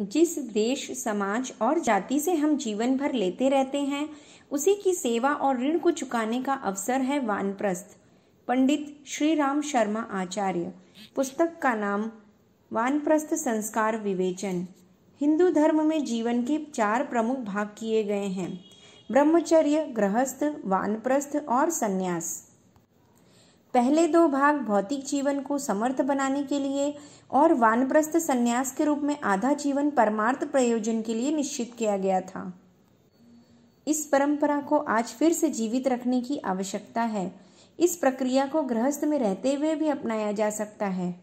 जिस देश समाज और जाति से हम जीवन भर लेते रहते हैं उसी की सेवा और ऋण को चुकाने का अवसर है वानप्रस्थ पंडित श्री राम शर्मा आचार्य पुस्तक का नाम वानप्रस्थ संस्कार विवेचन हिंदू धर्म में जीवन के चार प्रमुख भाग किए गए हैं ब्रह्मचर्य गृहस्थ वानप्रस्थ और संन्यास पहले दो भाग भौतिक जीवन को समर्थ बनाने के लिए और वानप्रस्थ संन्यास के रूप में आधा जीवन परमार्थ प्रयोजन के लिए निश्चित किया गया था इस परंपरा को आज फिर से जीवित रखने की आवश्यकता है इस प्रक्रिया को गृहस्थ में रहते हुए भी अपनाया जा सकता है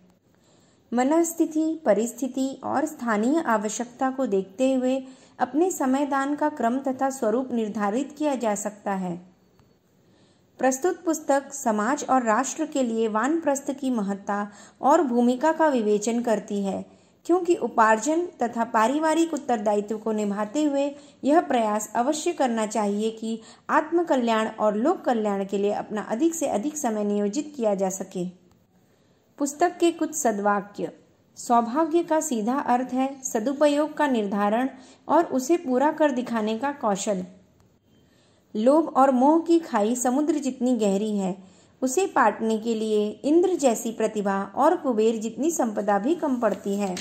मनस्थिति परिस्थिति और स्थानीय आवश्यकता को देखते हुए अपने समयदान का क्रम तथा स्वरूप निर्धारित किया जा सकता है प्रस्तुत पुस्तक समाज और राष्ट्र के लिए वानप्रस्थ की महत्ता और भूमिका का विवेचन करती है क्योंकि उपार्जन तथा पारिवारिक उत्तरदायित्व को निभाते हुए यह प्रयास अवश्य करना चाहिए कि आत्मकल्याण और लोक कल्याण के लिए अपना अधिक से अधिक समय नियोजित किया जा सके पुस्तक के कुछ सद्वाक्य सौभाग्य का सीधा अर्थ है सदुपयोग का निर्धारण और उसे पूरा कर दिखाने का कौशल लोभ और मोह की खाई समुद्र जितनी गहरी है उसे पाटने के लिए इंद्र जैसी प्रतिभा और कुबेर जितनी संपदा भी कम पड़ती है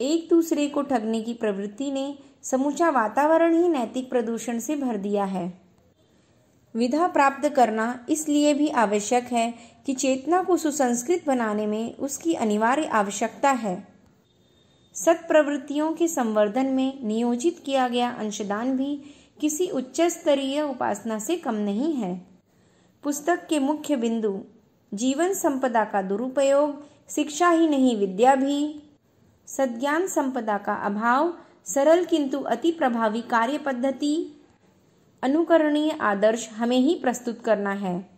एक दूसरे को ठगने की प्रवृत्ति ने समूचा वातावरण ही नैतिक प्रदूषण से भर दिया है विधा प्राप्त करना इसलिए भी आवश्यक है कि चेतना को सुसंस्कृत बनाने में उसकी अनिवार्य आवश्यकता है सत्प्रवृत्तियों के संवर्धन में नियोजित किया गया अंशदान भी किसी उच्च स्तरीय उपासना से कम नहीं है पुस्तक के मुख्य बिंदु जीवन संपदा का दुरुपयोग शिक्षा ही नहीं विद्या भी सद्ज्ञान संपदा का अभाव सरल किंतु अति प्रभावी कार्य पद्धति अनुकरणीय आदर्श हमें ही प्रस्तुत करना है